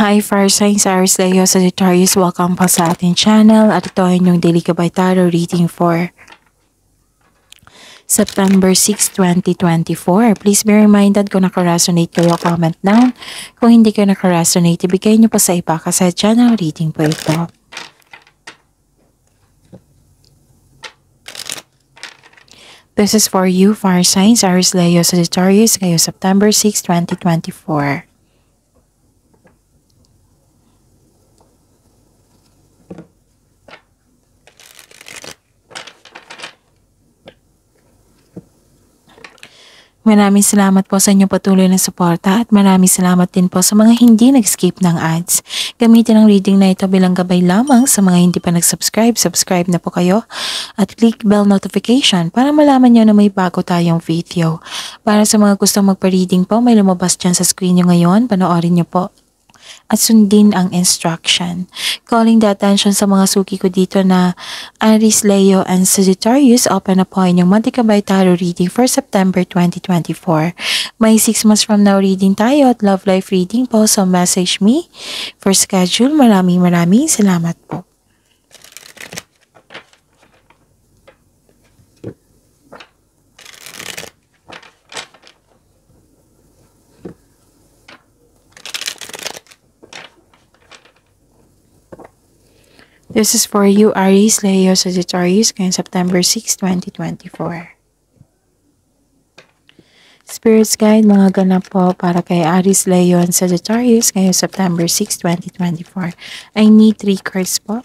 Hi Fire Signs, Aries Leo, Sagittarius, welcome po sa ating channel at ito ay yung Daily Gabay Tarot reading for September 6, 2024. Please be reminded kung nakaresonate kayo, comment down. Kung hindi kayo nakaresonate, ibigay niyo po sa iba kasi ang reading po ito. This is for you, Fire Signs, Aries Leo, Sagittarius, kayo September 6, 2024. Maraming salamat po sa inyong patuloy na suporta at maraming salamat din po sa mga hindi nag-skip ng ads. Gamitin ang reading na ito bilang gabay lamang sa mga hindi pa nag-subscribe. Subscribe na po kayo at click bell notification para malaman nyo na may bago tayong video. Para sa mga gustong magpa-reading po, may lumabas dyan sa screen nyo ngayon. Panoorin nyo po at sundin ang instruction. Calling the attention sa mga suki ko dito na Aries, Leo, and Sagittarius open upon yung Monte Cabay Tarot reading for September 2024. May 6 months from now reading tayo at love life reading po so message me for schedule. Maraming maraming salamat po. This is for you, Aries, Leo, Sagittarius, ngayon September 6, 2024. Spirits Guide, mga ganap po para kay Aries, Leo, and Sagittarius ngayong September 6, 2024. I need three cards po.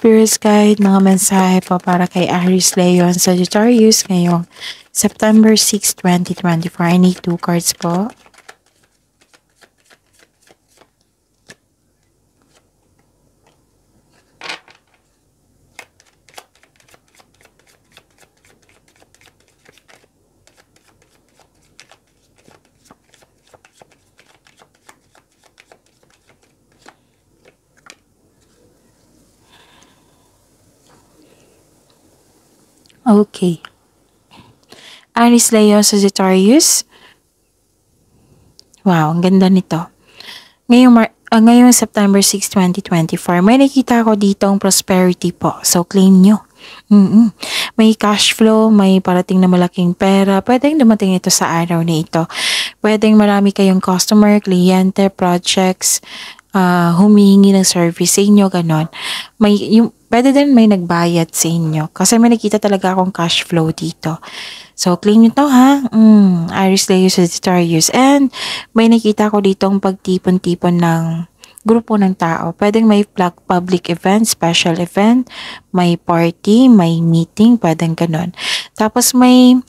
Spirit's Guide, mga mensahe po para kay Aries, Leon, Sagittarius ngayong September 6, 2024. I need two cards po. Okay. Aris Leo Sagittarius. Wow, ang ganda nito. Ngayong, Mar uh, ngayong September 6, 2024, may nakita ko dito ang prosperity po. So, claim nyo. Mm-mm. May cash flow, may parating na malaking pera. Pwedeng dumating ito sa araw na ito. Pwedeng marami kayong customer, kliyente, projects, uh, humihingi ng service sa inyo, ganon. May, yung, pwede din may nagbayad sa inyo. Kasi may nakita talaga akong cash flow dito. So, claim nyo to ha. Mm, Iris Leo Sagittarius. And may nakita ko dito ang pagtipon-tipon ng grupo ng tao. Pwedeng may public event, special event, may party, may meeting, pwedeng ganun. Tapos may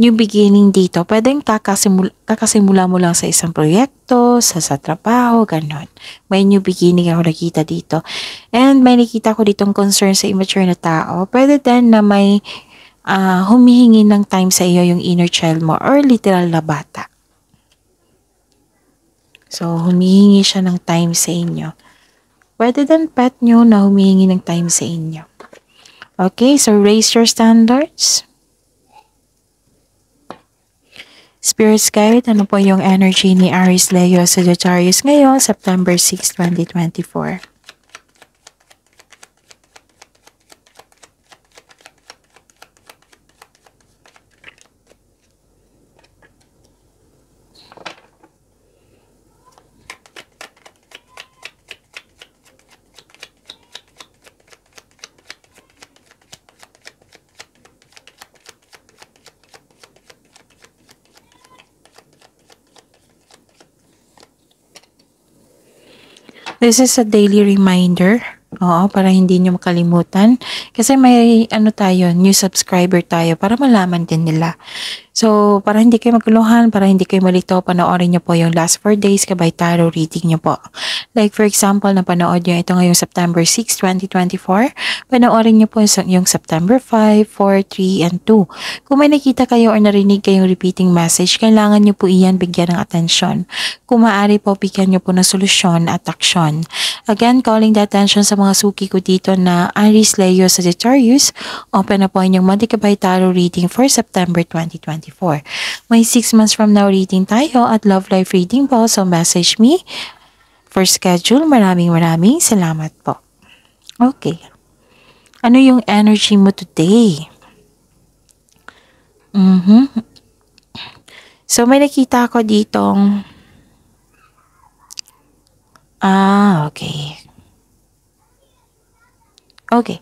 new beginning dito, pwedeng kakasimula, kakasimula mo lang sa isang proyekto, sa, sa trabaho, ganon. May new beginning ako nakita dito. And may nakita ko ditong concern sa immature na tao. Pwede din na may uh, humihingi ng time sa iyo yung inner child mo or literal na bata. So, humihingi siya ng time sa inyo. Pwede din pet nyo na humihingi ng time sa inyo. Okay, so raise your standards. Spirit Guide, ano po yung energy ni Aries Leo Sagittarius ngayon, September 6, 2024? This is a daily reminder. Oo, para hindi nyo makalimutan. Kasi may ano tayo, new subscriber tayo para malaman din nila. So, para hindi kayo maguluhan, para hindi kayo malito, panoorin niyo po yung last 4 days kabay tarot reading niyo po. Like for example, napanood nyo ito ngayong September 6, 2024, panoorin niyo po yung September 5, 4, 3, and 2. Kung may nakita kayo or narinig kayong repeating message, kailangan niyo po iyan bigyan ng atensyon. Kung maaari po, bigyan niyo po ng solusyon at aksyon. Again, calling the attention sa mga suki ko dito na Aries, Leo, Sagittarius, open na po inyong Monday Kabay Tarot reading for September 2020. 2024. May 6 months from now reading tayo at Love Life Reading po. So message me for schedule. Maraming maraming salamat po. Okay. Ano yung energy mo today? Mm-hmm. So may nakita ako ditong Ah, okay. Okay.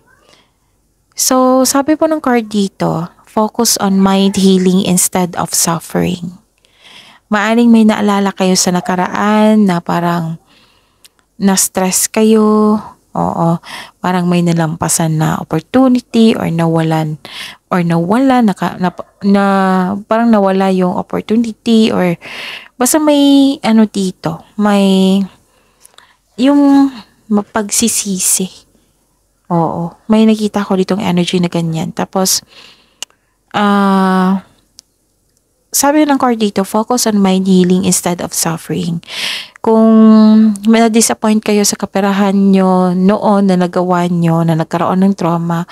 So, sabi po ng card dito, Focus on mind healing instead of suffering. Maaring may naalala kayo sa nakaraan na parang na-stress kayo, oo, parang may nalampasan na opportunity or nawalan or nawala naka, na, na parang nawala yung opportunity or basta may ano dito, may yung mapagsisisi. Oo. May nakita ko ditong energy na ganyan. Tapos, uh, sabi ng card dito, focus on mind healing instead of suffering. Kung may na-disappoint kayo sa kaperahan nyo noon na nagawa nyo, na nagkaroon ng trauma,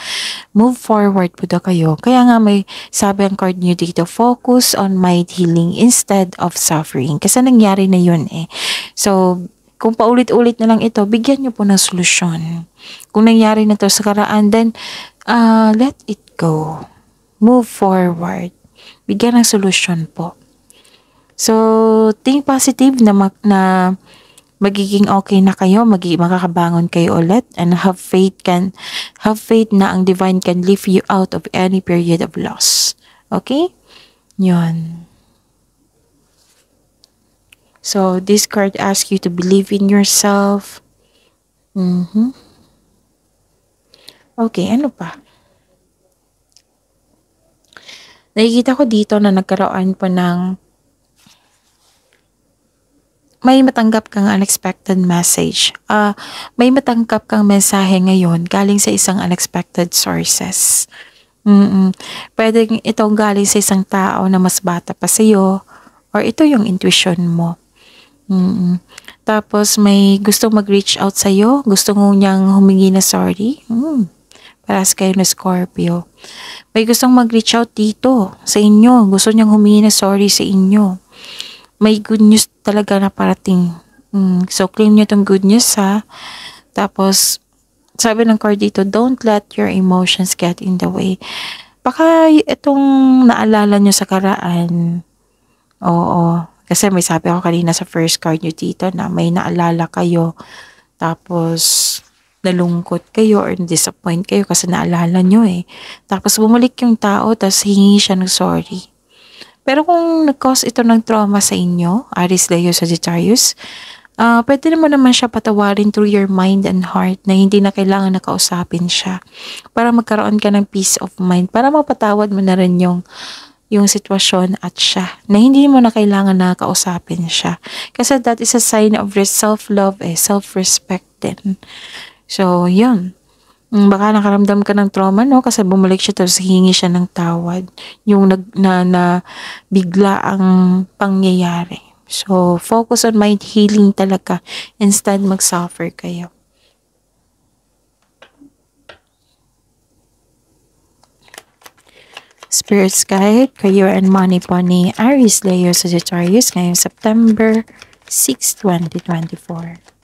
move forward po na kayo. Kaya nga may sabi ang card nyo dito, focus on mind healing instead of suffering. Kasi nangyari na yun eh. So, kung paulit-ulit na lang ito, bigyan nyo po ng solusyon. Kung nangyari na to sa karaan, then uh, let it go move forward. Bigyan ng solution po. So, think positive na, mag, na magiging okay na kayo, magiging makakabangon kayo ulit and have faith can have faith na ang divine can lift you out of any period of loss. Okay? 'Yon. So, this card asks you to believe in yourself. Mm-hmm. Okay, ano pa? Nakikita ko dito na nagkaroon po ng may matanggap kang unexpected message. Uh, may matanggap kang mensahe ngayon galing sa isang unexpected sources. Mm-mm. Pwede itong galing sa isang tao na mas bata pa sa iyo or ito yung intuition mo. Mm-mm. Tapos may gustong mag-reach out sa iyo, gusto mo niyang humingi na sorry. Mm para sa kayo na Scorpio. May gustong mag-reach out dito sa inyo. Gusto niyang humingi na sorry sa inyo. May good news talaga na parating. Mm, so, claim niyo tong good news ha. Tapos, sabi ng card dito, don't let your emotions get in the way. Baka itong naalala niyo sa karaan, oo, kasi may sabi ako kanina sa first card niyo dito na may naalala kayo. Tapos, nalungkot kayo or disappoint kayo kasi naalala nyo eh. Tapos bumalik yung tao, tapos hingi siya ng sorry. Pero kung nag-cause ito ng trauma sa inyo, Aris Leo Sagittarius, uh, pwede naman naman siya patawarin through your mind and heart na hindi na kailangan nakausapin siya para magkaroon ka ng peace of mind, para mapatawad mo na rin yung yung sitwasyon at siya na hindi mo na kailangan na kausapin siya. Kasi that is a sign of self-love eh, self-respect din. So, yun. Mm, baka nakaramdam ka ng trauma, no? Kasi bumalik siya tapos hingi siya ng tawad. Yung nag, na, na bigla ang pangyayari. So, focus on mind healing talaga. Instead, mag-suffer kayo. Spirit Guide, kayo and Money Pony, Aries, Leo, Sagittarius, ngayong September 6, 2024.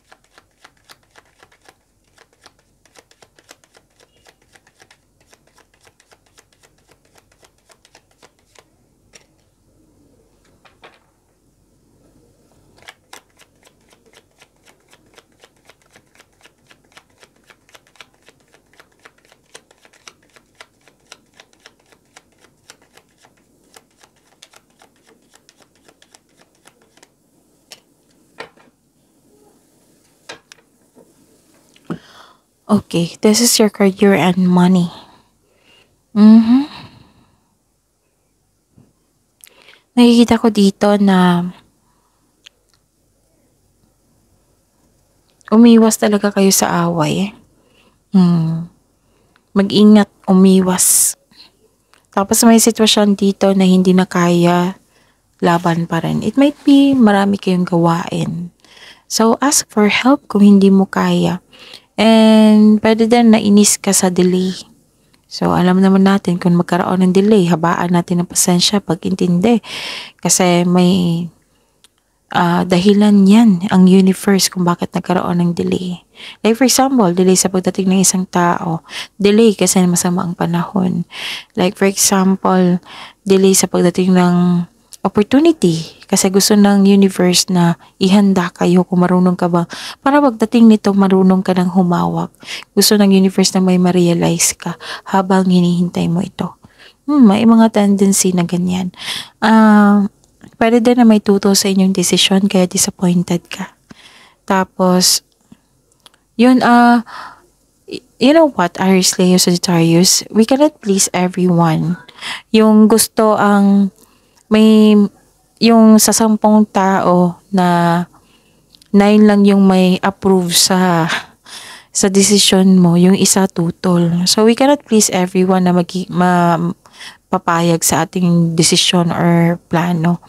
Okay, this is your career and money. Mm-hmm. Nakikita ko dito na umiwas talaga kayo sa away. Hmm. Mag-ingat, umiwas. Tapos may sitwasyon dito na hindi na kaya laban pa rin. It might be marami kayong gawain. So, ask for help kung hindi mo kaya. And pwede din na inis ka sa delay. So, alam naman natin kung magkaroon ng delay, habaan natin ang pasensya, pag-intindi. Kasi may uh, dahilan yan ang universe kung bakit nagkaroon ng delay. Like for example, delay sa pagdating ng isang tao. Delay kasi masama ang panahon. Like for example, delay sa pagdating ng opportunity kasi gusto ng universe na ihanda kayo kung marunong ka ba. Para pagdating nito, marunong ka ng humawak. Gusto ng universe na may ma-realize ka habang hinihintay mo ito. Hmm, may mga tendency na ganyan. Uh, pwede din na may tuto sa inyong decision kaya disappointed ka. Tapos, yun, ah, uh, you know what, Aries Leo Sagittarius, we cannot please everyone. Yung gusto ang may yung sa sampung tao na nine lang yung may approve sa sa decision mo, yung isa tutol. So we cannot please everyone na magi, ma, papayag sa ating decision or plano.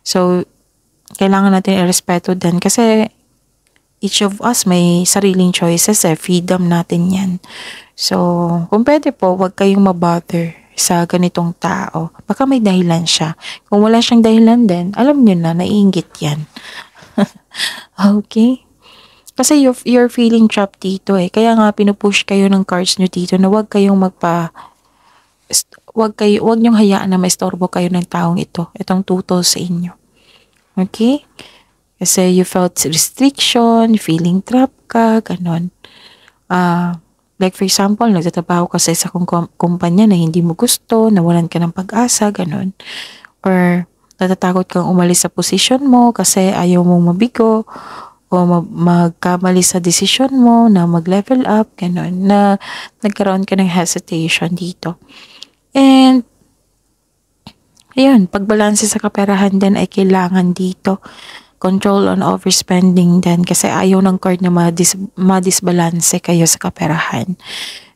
So kailangan natin irespeto din kasi each of us may sariling choices eh. Freedom natin yan. So, kung pwede po, huwag kayong mabother sa ganitong tao. Baka may dahilan siya. Kung wala siyang dahilan din, alam niyo na, naiingit yan. okay? Kasi you're, you're feeling trapped dito eh. Kaya nga pinupush kayo ng cards niyo dito na wag kayong magpa... Wag, kayo, wag niyong hayaan na maistorbo kayo ng taong ito. Itong tutol sa inyo. Okay? Kasi you felt restriction, feeling trapped ka, ganon. Ah... Uh, Like for example, nagtatrabaho ka sa isa kong kumpanya na hindi mo gusto, nawalan ka ng pag-asa, ganun. Or natatakot kang umalis sa position mo kasi ayaw mong mabigo o magkamali sa decision mo na mag-level up, ganun. Na nagkaroon ka ng hesitation dito. And ayun, pagbalanse sa kaperahan din ay kailangan dito control on overspending din kasi ayaw ng card na madis madisbalanse kayo sa kaperahan.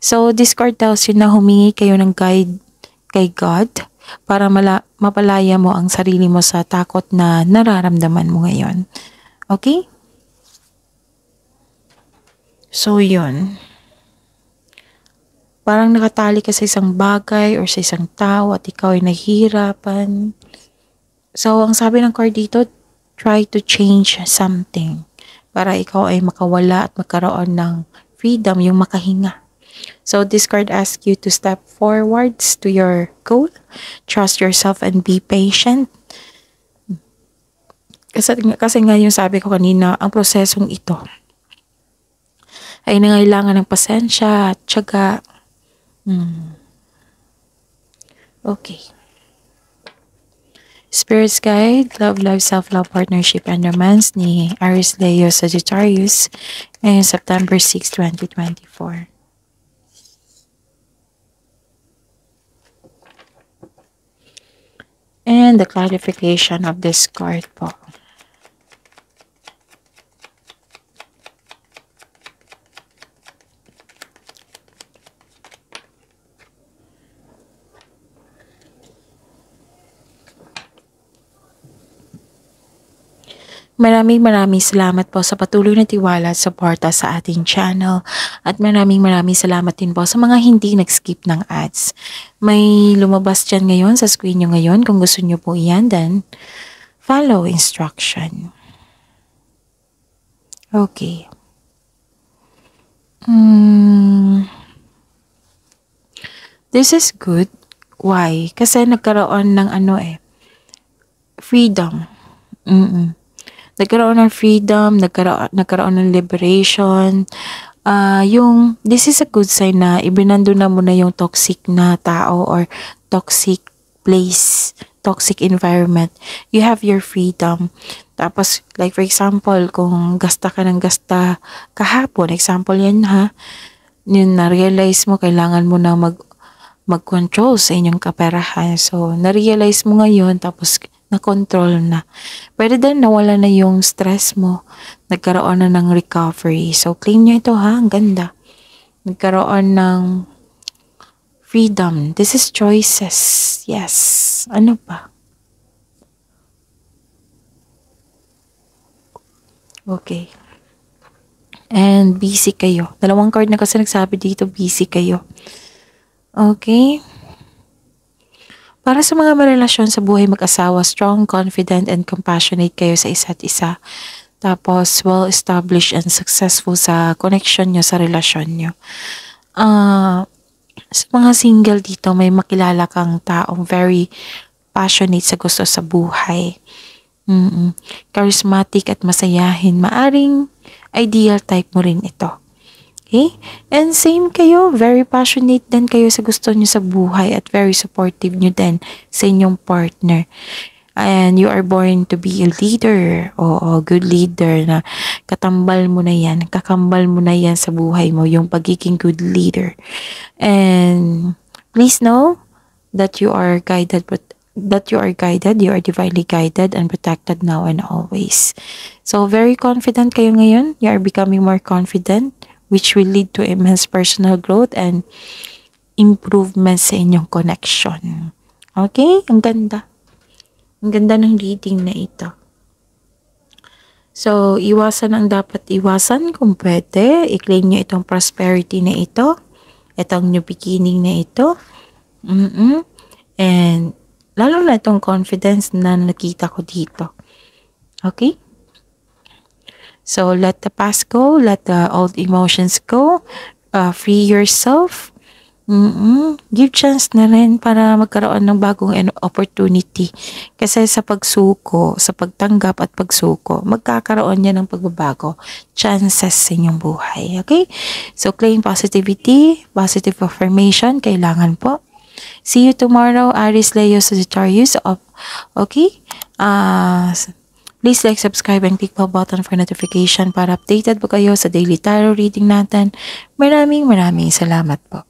So, this card tells you na humingi kayo ng guide kay God para mala- mapalaya mo ang sarili mo sa takot na nararamdaman mo ngayon. Okay? So, yun. Parang nakatali ka sa isang bagay or sa isang tao at ikaw ay nahihirapan. So, ang sabi ng card dito, Try to change something para ikaw ay makawala at magkaroon ng freedom, yung makahinga. So this card asks you to step forwards to your goal. Trust yourself and be patient. Kasi, kasi nga yung sabi ko kanina, ang prosesong ito ay nangailangan ng pasensya at tiyaga. Hmm. Okay. Spirits Guide, Love, Love, Self-Love, Partnership, and Romance ni Aris Leo Sagittarius ngayong September 6, 2024. And the clarification of this card po. Maraming maraming salamat po sa patuloy na tiwala at suporta sa ating channel at maraming maraming salamat din po sa mga hindi nag-skip ng ads. May lumabas dyan ngayon sa screen nyo ngayon kung gusto nyo po iyan then follow instruction. Okay. Mm. This is good. Why? Kasi nagkaroon ng ano eh. Freedom. Mm-mm nagkaroon ng freedom, nagkaroon, nagkaroon ng liberation. Uh, yung, this is a good sign na ibinando na mo na yung toxic na tao or toxic place, toxic environment. You have your freedom. Tapos, like for example, kung gasta ka ng gasta kahapon, example yan ha, yun na-realize mo, kailangan mo na mag mag-control sa inyong kaperahan. So, na-realize mo ngayon, tapos na control na. Pwede din nawala na yung stress mo. Nagkaroon na ng recovery. So, claim nyo ito ha. Ang ganda. Nagkaroon ng freedom. This is choices. Yes. Ano pa? Okay. And busy kayo. Dalawang card na kasi nagsabi dito, busy kayo. Okay. Para sa mga marelasyon sa buhay mag-asawa, strong, confident, and compassionate kayo sa isa't isa. Tapos, well-established and successful sa connection nyo, sa relasyon nyo. Uh, sa mga single dito, may makilala kang taong very passionate sa gusto sa buhay. Mm-mm. Charismatic at masayahin. Maaring ideal type mo rin ito. Okay? Eh, and same kayo, very passionate din kayo sa gusto niyo sa buhay at very supportive niyo din sa inyong partner. And you are born to be a leader. Oo, good leader na katambal mo na yan, kakambal mo na yan sa buhay mo, yung pagiging good leader. And please know that you are guided but that you are guided, you are divinely guided and protected now and always. So, very confident kayo ngayon. You are becoming more confident which will lead to immense personal growth and improvement sa inyong connection. Okay? Ang ganda. Ang ganda ng reading na ito. So, iwasan ang dapat iwasan kung pwede. I-claim nyo itong prosperity na ito. Itong new beginning na ito. Mm -mm. And, lalo na itong confidence na nakita ko dito. Okay? So let the past go, let the old emotions go, uh, free yourself. Mm -mm. Give chance na rin para magkaroon ng bagong opportunity. Kasi sa pagsuko, sa pagtanggap at pagsuko, magkakaroon niya ng pagbabago. Chances sa inyong buhay. Okay? So claim positivity, positive affirmation, kailangan po. See you tomorrow, Aris Leo Sagittarius. Okay? Uh, Please like, subscribe, and click bell button for notification para updated po kayo sa daily tarot reading natin. Maraming maraming salamat po.